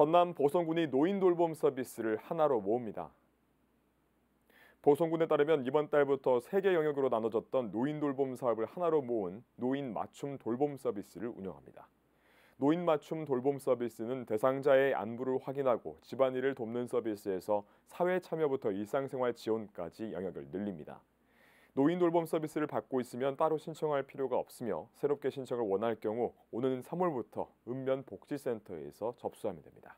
전남 보성군이 노인 돌봄 서비스를 하나로 모읍니다. 보성군에 따르면 이번 달부터 3개 영역으로 나눠졌던 노인 돌봄 사업을 하나로 모은 노인 맞춤 돌봄 서비스를 운영합니다. 노인 맞춤 돌봄 서비스는 대상자의 안부를 확인하고 집안일을 돕는 서비스에서 사회 참여부터 일상생활 지원까지 영역을 늘립니다. 노인 돌봄 서비스를 받고 있으면 따로 신청할 필요가 없으며 새롭게 신청을 원할 경우 오는 3월부터 읍면 복지센터에서 접수하면 됩니다.